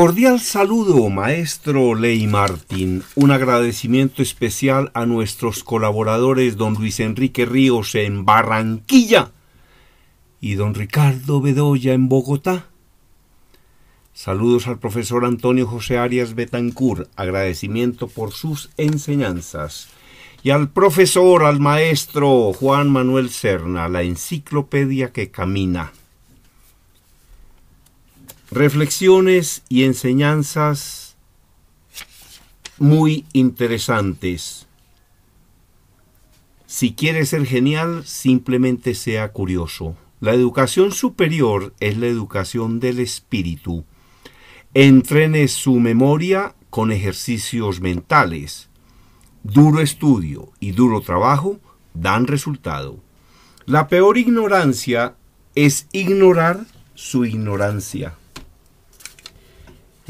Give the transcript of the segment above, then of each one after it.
Cordial saludo, maestro Ley Martín. Un agradecimiento especial a nuestros colaboradores, don Luis Enrique Ríos en Barranquilla y don Ricardo Bedoya en Bogotá. Saludos al profesor Antonio José Arias Betancur, agradecimiento por sus enseñanzas. Y al profesor, al maestro Juan Manuel Serna, la enciclopedia que camina reflexiones y enseñanzas muy interesantes. Si quieres ser genial, simplemente sea curioso. La educación superior es la educación del espíritu. Entrene su memoria con ejercicios mentales. Duro estudio y duro trabajo dan resultado. La peor ignorancia es ignorar su ignorancia.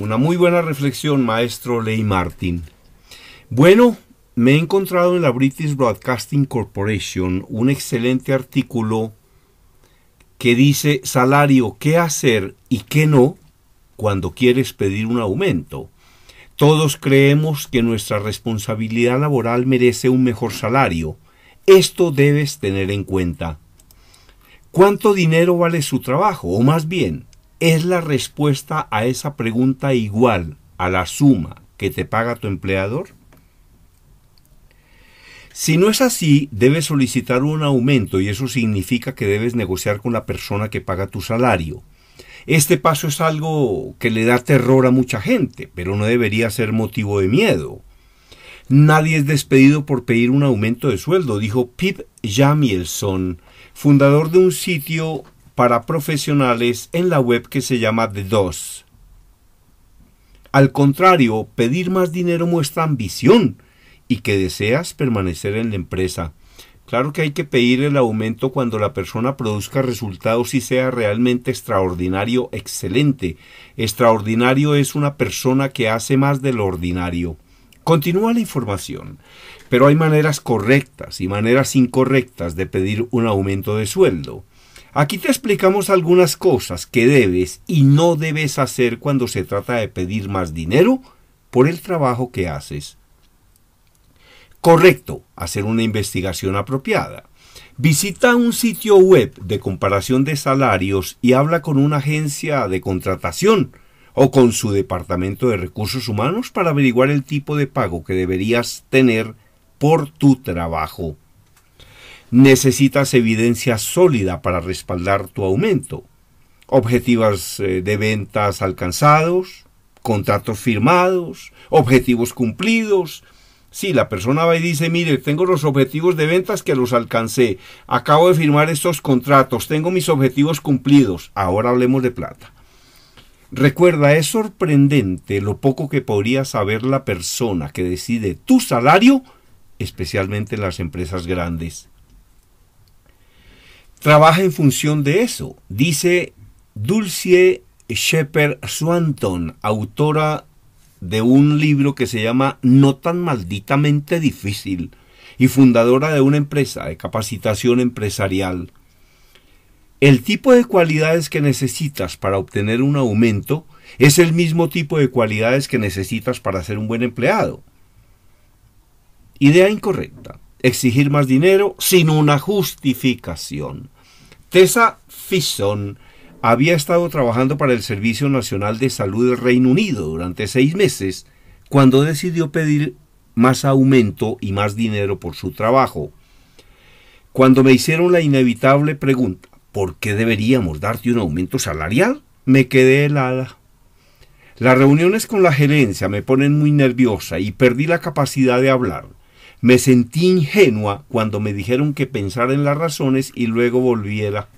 Una muy buena reflexión, maestro Ley Martin. Bueno, me he encontrado en la British Broadcasting Corporation un excelente artículo que dice salario, qué hacer y qué no cuando quieres pedir un aumento. Todos creemos que nuestra responsabilidad laboral merece un mejor salario. Esto debes tener en cuenta. ¿Cuánto dinero vale su trabajo? O más bien, es la respuesta a esa pregunta igual a la suma que te paga tu empleador? Si no es así, debes solicitar un aumento y eso significa que debes negociar con la persona que paga tu salario. Este paso es algo que le da terror a mucha gente, pero no debería ser motivo de miedo. Nadie es despedido por pedir un aumento de sueldo, dijo Pip Jamielson, fundador de un sitio para profesionales en la web que se llama The Dos. Al contrario, pedir más dinero muestra ambición y que deseas permanecer en la empresa. Claro que hay que pedir el aumento cuando la persona produzca resultados y sea realmente extraordinario, excelente. Extraordinario es una persona que hace más de lo ordinario. Continúa la información, pero hay maneras correctas y maneras incorrectas de pedir un aumento de sueldo. Aquí te explicamos algunas cosas que debes y no debes hacer cuando se trata de pedir más dinero por el trabajo que haces. Correcto, hacer una investigación apropiada. Visita un sitio web de comparación de salarios y habla con una agencia de contratación o con su departamento de recursos humanos para averiguar el tipo de pago que deberías tener por tu trabajo necesitas evidencia sólida para respaldar tu aumento. Objetivos eh, de ventas alcanzados, contratos firmados, objetivos cumplidos. Si la persona va y dice, mire, tengo los objetivos de ventas que los alcancé, acabo de firmar estos contratos, tengo mis objetivos cumplidos, ahora hablemos de plata. Recuerda, es sorprendente lo poco que podría saber la persona que decide tu salario, especialmente en las empresas grandes trabaja en función de eso. Dice Dulcie Shepherd Swanton, autora de un libro que se llama No tan malditamente difícil y fundadora de una empresa de capacitación empresarial. El tipo de cualidades que necesitas para obtener un aumento es el mismo tipo de cualidades que necesitas para ser un buen empleado. Idea incorrecta exigir más dinero sin una justificación. Tessa Fison había estado trabajando para el Servicio Nacional de Salud del Reino Unido durante seis meses cuando decidió pedir más aumento y más dinero por su trabajo. Cuando me hicieron la inevitable pregunta, ¿por qué deberíamos darte un aumento salarial? Me quedé helada. Las reuniones con la gerencia me ponen muy nerviosa y perdí la capacidad de hablar. Me sentí ingenua cuando me dijeron que pensara en las razones y luego volviera.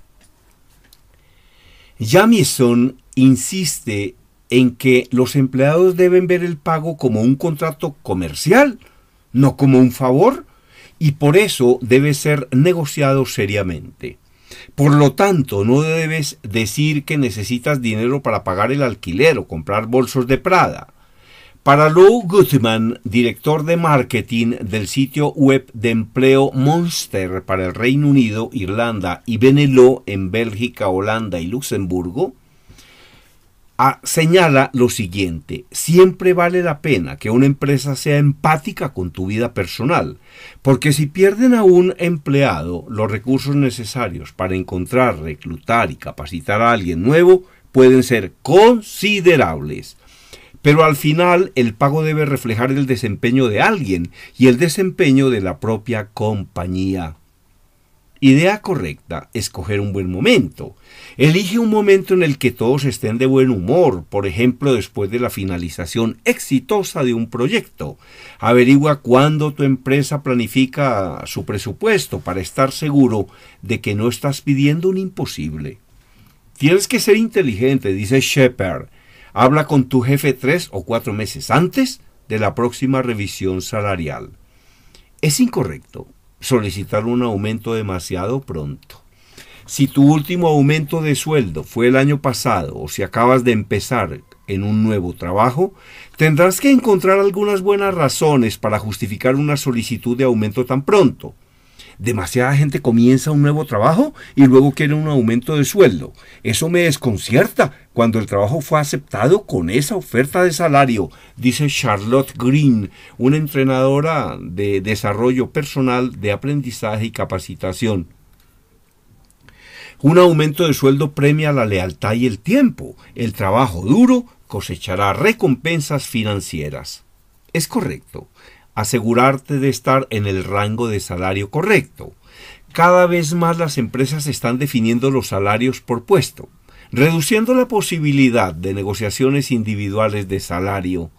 Jamison insiste en que los empleados deben ver el pago como un contrato comercial, no como un favor, y por eso debe ser negociado seriamente. Por lo tanto, no debes decir que necesitas dinero para pagar el alquiler o comprar bolsos de Prada. Para Lou Guzman, director de marketing del sitio web de empleo Monster para el Reino Unido, Irlanda y Benelux en Bélgica, Holanda y Luxemburgo, señala lo siguiente, siempre vale la pena que una empresa sea empática con tu vida personal, porque si pierden a un empleado los recursos necesarios para encontrar, reclutar y capacitar a alguien nuevo, pueden ser considerables. Pero al final el pago debe reflejar el desempeño de alguien y el desempeño de la propia compañía. Idea correcta, escoger un buen momento. Elige un momento en el que todos estén de buen humor, por ejemplo después de la finalización exitosa de un proyecto. Averigua cuándo tu empresa planifica su presupuesto para estar seguro de que no estás pidiendo un imposible. Tienes que ser inteligente, dice Shepard Habla con tu jefe tres o cuatro meses antes de la próxima revisión salarial. Es incorrecto solicitar un aumento demasiado pronto. Si tu último aumento de sueldo fue el año pasado o si acabas de empezar en un nuevo trabajo, tendrás que encontrar algunas buenas razones para justificar una solicitud de aumento tan pronto demasiada gente comienza un nuevo trabajo y luego quiere un aumento de sueldo. Eso me desconcierta cuando el trabajo fue aceptado con esa oferta de salario, dice Charlotte Green, una entrenadora de desarrollo personal, de aprendizaje y capacitación. Un aumento de sueldo premia la lealtad y el tiempo. El trabajo duro cosechará recompensas financieras. Es correcto asegurarte de estar en el rango de salario correcto. Cada vez más las empresas están definiendo los salarios por puesto, reduciendo la posibilidad de negociaciones individuales de salario.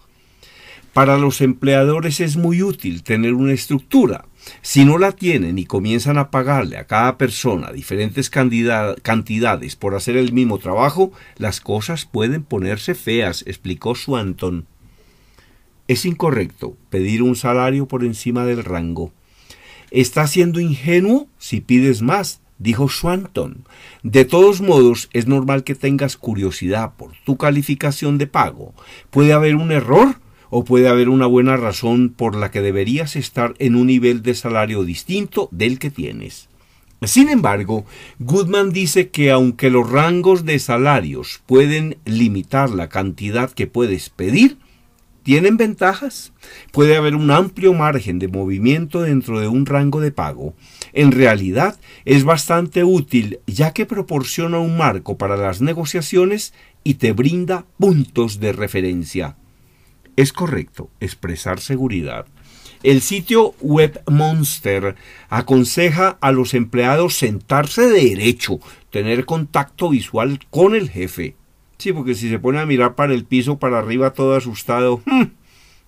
Para los empleadores es muy útil tener una estructura. Si no la tienen y comienzan a pagarle a cada persona diferentes cantidades por hacer el mismo trabajo, las cosas pueden ponerse feas, explicó Swanton. Es incorrecto pedir un salario por encima del rango. Está siendo ingenuo si pides más, dijo Swanton. De todos modos, es normal que tengas curiosidad por tu calificación de pago. Puede haber un error o puede haber una buena razón por la que deberías estar en un nivel de salario distinto del que tienes. Sin embargo, Goodman dice que aunque los rangos de salarios pueden limitar la cantidad que puedes pedir, tienen ventajas. Puede haber un amplio margen de movimiento dentro de un rango de pago. En realidad es bastante útil ya que proporciona un marco para las negociaciones y te brinda puntos de referencia. Es correcto expresar seguridad. El sitio web Monster aconseja a los empleados sentarse de derecho, tener contacto visual con el jefe, Sí, porque si se pone a mirar para el piso, para arriba, todo asustado, mm,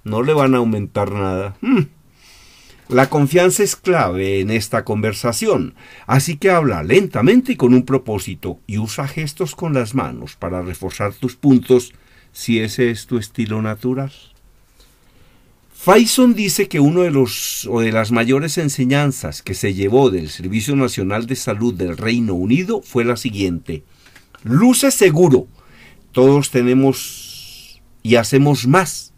no le van a aumentar nada. Mm. La confianza es clave en esta conversación, así que habla lentamente y con un propósito y usa gestos con las manos para reforzar tus puntos si ese es tu estilo natural. Faison dice que uno de los o de las mayores enseñanzas que se llevó del Servicio Nacional de Salud del Reino Unido fue la siguiente: luce seguro, todos tenemos y hacemos más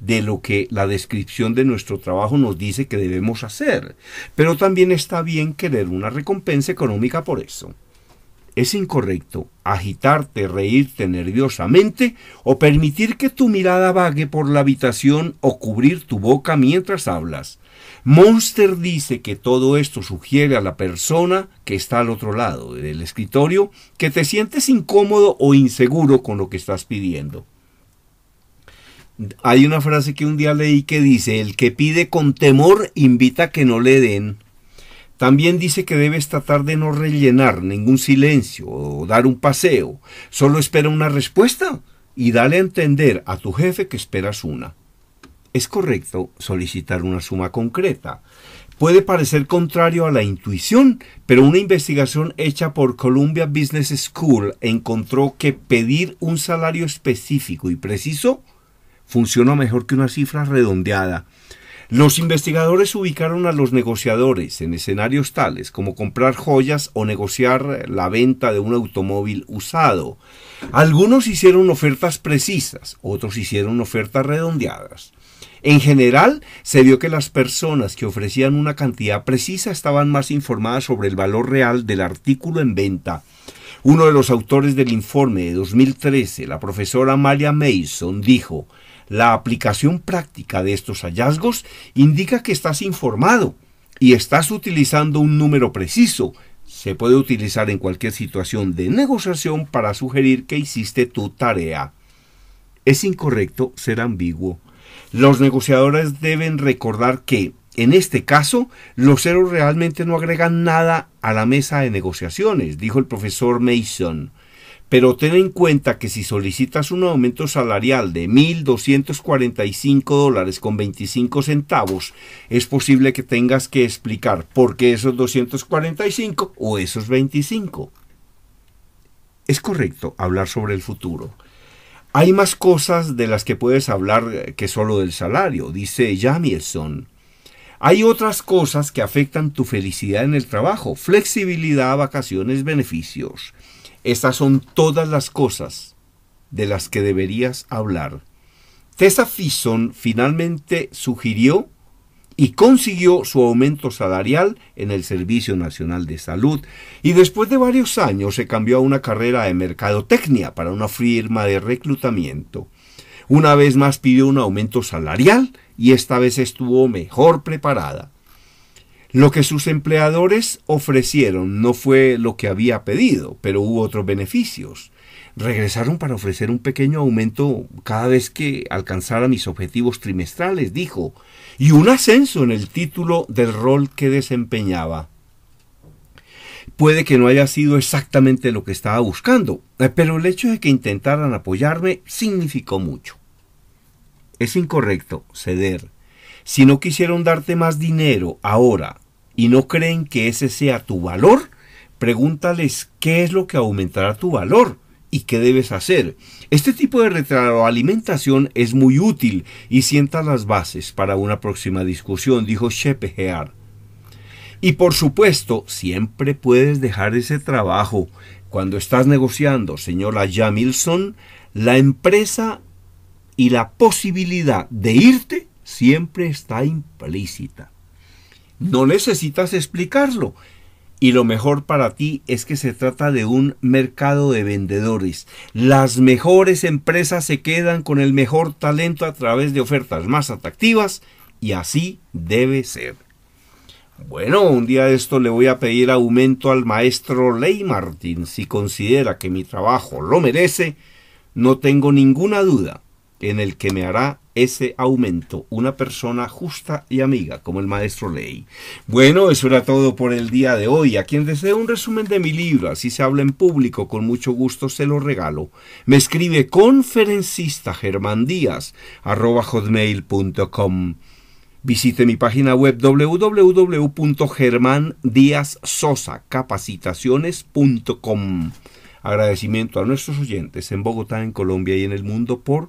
de lo que la descripción de nuestro trabajo nos dice que debemos hacer. Pero también está bien querer una recompensa económica por eso. Es incorrecto agitarte, reírte nerviosamente o permitir que tu mirada vague por la habitación o cubrir tu boca mientras hablas. Monster dice que todo esto sugiere a la persona que está al otro lado del escritorio que te sientes incómodo o inseguro con lo que estás pidiendo. Hay una frase que un día leí que dice, el que pide con temor invita a que no le den. También dice que debes tratar de no rellenar ningún silencio o dar un paseo. Solo espera una respuesta y dale a entender a tu jefe que esperas una. Es correcto solicitar una suma concreta. Puede parecer contrario a la intuición, pero una investigación hecha por Columbia Business School encontró que pedir un salario específico y preciso funciona mejor que una cifra redondeada. Los investigadores ubicaron a los negociadores en escenarios tales como comprar joyas o negociar la venta de un automóvil usado. Algunos hicieron ofertas precisas, otros hicieron ofertas redondeadas. En general, se vio que las personas que ofrecían una cantidad precisa estaban más informadas sobre el valor real del artículo en venta. Uno de los autores del informe de 2013, la profesora Maria Mason, dijo, la aplicación práctica de estos hallazgos indica que estás informado y estás utilizando un número preciso. Se puede utilizar en cualquier situación de negociación para sugerir que hiciste tu tarea. Es incorrecto ser ambiguo. Los negociadores deben recordar que, en este caso, los ceros realmente no agregan nada a la mesa de negociaciones, dijo el profesor Mason. Pero ten en cuenta que si solicitas un aumento salarial de 1.245 dólares con 25 centavos, es posible que tengas que explicar por qué esos 245 o esos 25. Es correcto hablar sobre el futuro. Hay más cosas de las que puedes hablar eh, que solo del salario, dice Jamieson. Hay otras cosas que afectan tu felicidad en el trabajo, flexibilidad, vacaciones, beneficios. Estas son todas las cosas de las que deberías hablar. Tessa Fison finalmente sugirió y consiguió su aumento salarial en el Servicio Nacional de Salud y después de varios años se cambió a una carrera de mercadotecnia para una firma de reclutamiento. Una vez más pidió un aumento salarial y esta vez estuvo mejor preparada. Lo que sus empleadores ofrecieron no fue lo que había pedido, pero hubo otros beneficios. Regresaron para ofrecer un pequeño aumento cada vez que alcanzara mis objetivos trimestrales, dijo, y un ascenso en el título del rol que desempeñaba. Puede que no haya sido exactamente lo que estaba buscando, eh, pero el hecho de que intentaran apoyarme significó mucho. Es incorrecto ceder. Si no quisieron darte más dinero ahora, y no creen que ese sea tu valor, pregúntales qué es lo que aumentará tu valor y qué debes hacer. Este tipo de retroalimentación es muy útil y sienta las bases para una próxima discusión, dijo Heard. Y por supuesto, siempre puedes dejar ese trabajo. Cuando estás negociando, señora Jamilson, la empresa y la posibilidad de irte siempre está implícita. No necesitas explicarlo. Y lo mejor para ti es que se trata de un mercado de vendedores. Las mejores empresas se quedan con el mejor talento a través de ofertas más atractivas y así debe ser. Bueno, un día de esto le voy a pedir aumento al maestro Ley si considera que mi trabajo lo merece. No tengo ninguna duda en el que me hará ese aumento, una persona justa y amiga, como el maestro Ley. Bueno, eso era todo por el día de hoy. A quien desee un resumen de mi libro, si se habla en público, con mucho gusto se lo regalo. Me escribe conferencista Germán Díaz, arroba hotmail.com. Visite mi página web www.germandiazsosacapacitaciones.com. Agradecimiento a nuestros oyentes en Bogotá, en Colombia y en el mundo por